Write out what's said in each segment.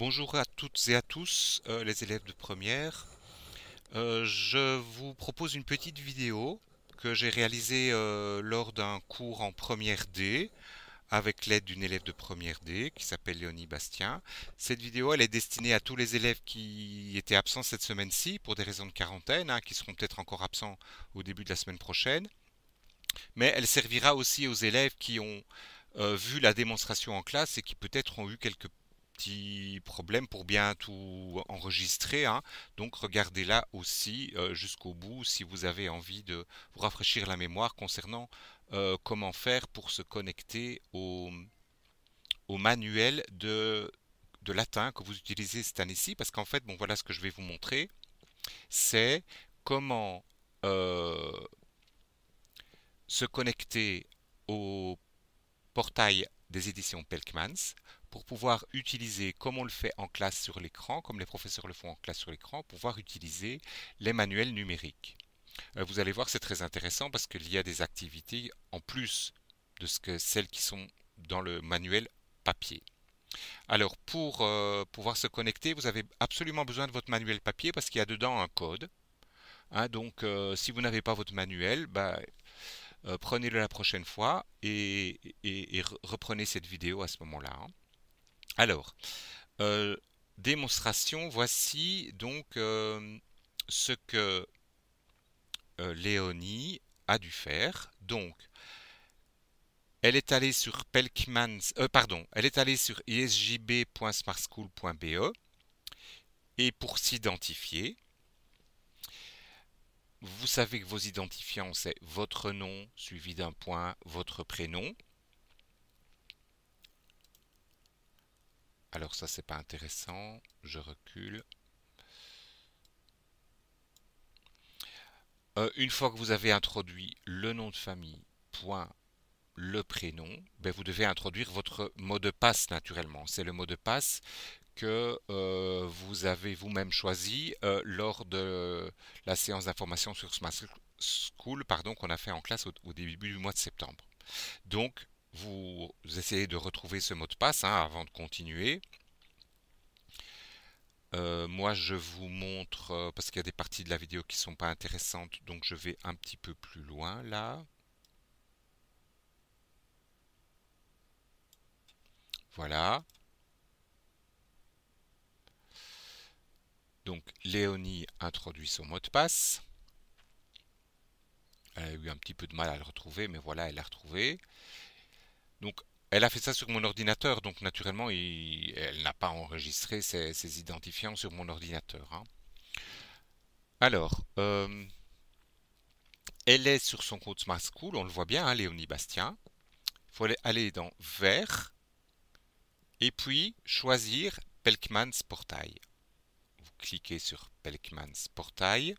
Bonjour à toutes et à tous euh, les élèves de première. Euh, je vous propose une petite vidéo que j'ai réalisée euh, lors d'un cours en première D avec l'aide d'une élève de première D qui s'appelle Léonie Bastien. Cette vidéo elle est destinée à tous les élèves qui étaient absents cette semaine-ci pour des raisons de quarantaine, hein, qui seront peut-être encore absents au début de la semaine prochaine. Mais elle servira aussi aux élèves qui ont vu la démonstration en classe et qui peut-être ont eu quelques problème pour bien tout enregistrer. Hein. Donc regardez là aussi euh, jusqu'au bout si vous avez envie de vous rafraîchir la mémoire concernant euh, comment faire pour se connecter au, manuel de, latin que vous utilisez cette année-ci. Parce qu'en fait, bon voilà ce que je vais vous montrer, c'est comment euh, se connecter au portail des éditions Pelkmans pour pouvoir utiliser, comme on le fait en classe sur l'écran, comme les professeurs le font en classe sur l'écran, pouvoir utiliser les manuels numériques. Euh, vous allez voir, c'est très intéressant parce qu'il y a des activités en plus de ce que celles qui sont dans le manuel papier. Alors, pour euh, pouvoir se connecter, vous avez absolument besoin de votre manuel papier parce qu'il y a dedans un code. Hein. donc, euh, si vous n'avez pas votre manuel, bah, prenez-le la prochaine fois et, reprenez cette vidéo à ce moment-là. Hein. Alors, euh, démonstration, voici donc euh, ce que euh, Léonie a dû faire. Donc, elle est allée sur Pelkmans, pardon, elle est allée sur isjb.smartschool.be et pour s'identifier, vous savez que vos identifiants, c'est votre nom suivi d'un point, votre prénom. Alors ça, c'est pas intéressant. Je recule. Euh, une fois que vous avez introduit le nom de famille, point, le prénom, ben, vous devez introduire votre mot de passe naturellement. C'est le mot de passe que euh, vous avez vous-même choisi euh, lors de la séance d'information sur Smart School qu'on a fait en classe au, au début du mois de septembre. Donc, vous essayez de retrouver ce mot de passe hein, avant de continuer. Euh, moi, je vous montre, euh, parce qu'il y a des parties de la vidéo qui ne sont pas intéressantes, donc je vais un petit peu plus loin là. Voilà. Donc, Léonie introduit son mot de passe. Elle a eu un petit peu de mal à le retrouver, mais voilà, elle l'a retrouvé. Donc, elle a fait ça sur mon ordinateur, donc naturellement, elle n'a pas enregistré ses, identifiants sur mon ordinateur. Hein. Alors, euh, elle est sur son compte Smart School, on le voit bien, hein, Léonie Bastien. Il faut aller dans Vert, et puis choisir Pelkmans Portail. Vous cliquez sur Pelkmans Portail.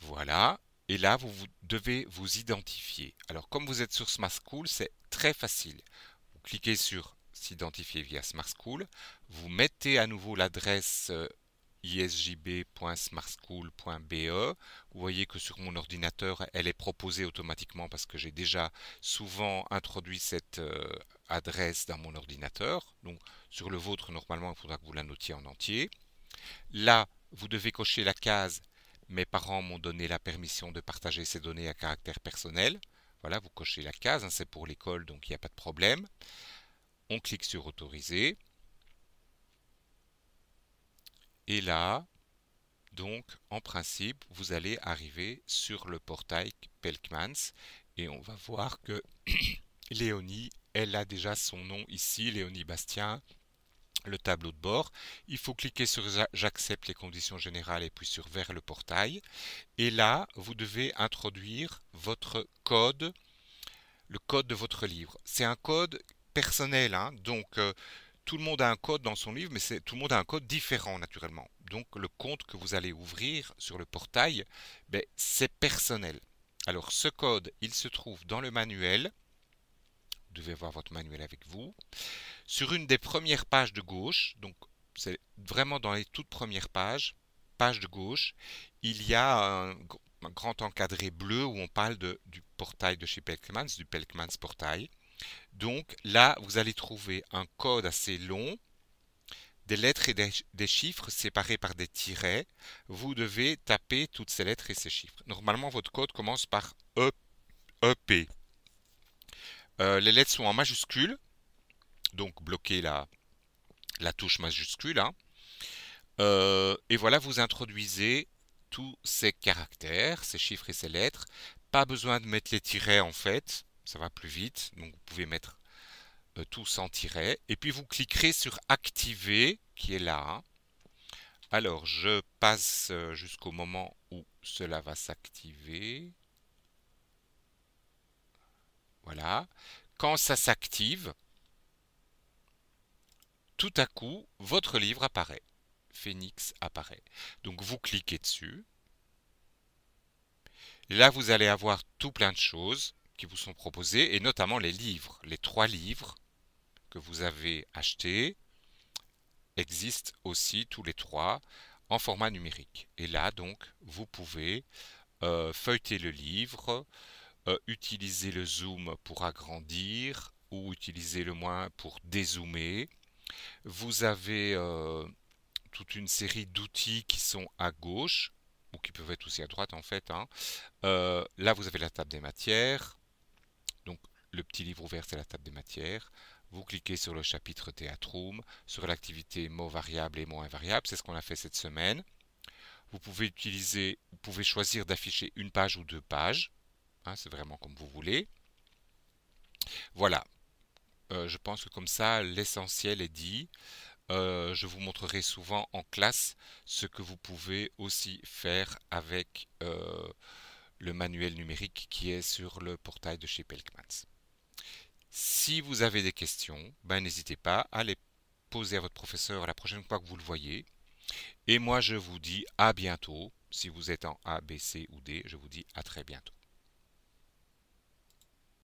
Voilà, et là, vous, devez vous identifier. Alors, comme vous êtes sur Smart School, c'est très facile. Vous cliquez sur S'identifier via Smart School. Vous mettez à nouveau l'adresse euh, isjb.smartschool.be. Vous voyez que sur mon ordinateur, elle est proposée automatiquement parce que j'ai déjà souvent introduit cette euh, adresse dans mon ordinateur. Donc sur le vôtre, normalement, il faudra que vous la notiez en entier. Là, vous devez cocher la case mes parents m'ont donné la permission de partager ces données à caractère personnel. Voilà, vous cochez la case, hein, c'est pour l'école, donc il n'y a pas de problème. On clique sur Autoriser. Et là, donc, en principe, vous allez arriver sur le portail Pelkmans et on va voir que Léonie, elle a déjà son nom ici, Léonie Bastien, le tableau de bord. Il faut cliquer sur J'accepte les conditions générales et puis sur Vers le portail. Et là, vous devez introduire votre code, le code de votre livre. C'est un code personnel, hein. donc euh, tout le monde a un code dans son livre, mais tout le monde a un code différent naturellement. Donc le compte que vous allez ouvrir sur le portail, ben, c'est personnel. Alors ce code, il se trouve dans le manuel devez voir votre manuel avec vous. Sur une des premières pages de gauche, donc c'est vraiment dans les toutes premières pages, page de gauche, il y a un, grand encadré bleu où on parle du portail de chez Pelkmans, du Pelkmans portail. Donc là, vous allez trouver un code assez long, des lettres et des, chiffres séparés par des tirets. Vous devez taper toutes ces lettres et ces chiffres. Normalement, votre code commence par EP. E euh, les lettres sont en majuscule, donc bloquez la, la touche majuscule. Hein. Euh, et voilà, vous introduisez tous ces caractères, ces chiffres et ces lettres. Pas besoin de mettre les tirets en fait, ça va plus vite, donc vous pouvez mettre euh, tous tout sans tiret. Et puis vous cliquerez sur Activer, qui est là. Hein. Alors, je passe jusqu'au moment où cela va s'activer. Voilà. Quand ça s'active, tout à coup, votre livre apparaît. Phoenix apparaît. Donc vous cliquez dessus. là, vous allez avoir tout plein de choses qui vous sont proposées, et notamment les livres. Les trois livres que vous avez achetés existent aussi tous les trois en format numérique. Et là, donc, vous pouvez euh, feuilleter le livre, utilisez euh, utiliser le zoom pour agrandir ou utiliser le moins pour dézoomer. Vous avez euh, toute une série d'outils qui sont à gauche, ou qui peuvent être aussi à droite en fait. Hein. Euh, là, vous avez la table des matières. Donc, le petit livre ouvert, c'est la table des matières. Vous cliquez sur le chapitre room sur l'activité mots variables et mots invariables. C'est ce qu'on a fait cette semaine. Vous pouvez utiliser, vous pouvez choisir d'afficher une page ou deux pages. Hein, c'est vraiment comme vous voulez. Voilà. Euh, je pense que comme ça, l'essentiel est dit. Euh, je vous montrerai souvent en classe ce que vous pouvez aussi faire avec euh, le manuel numérique qui est sur le portail de chez Pelkmans. Si vous avez des questions, ben, n'hésitez pas à les poser à votre professeur la prochaine fois que vous le voyez. Et moi, je vous dis à bientôt. Si vous êtes en A, B, C ou D, je vous dis à très bientôt.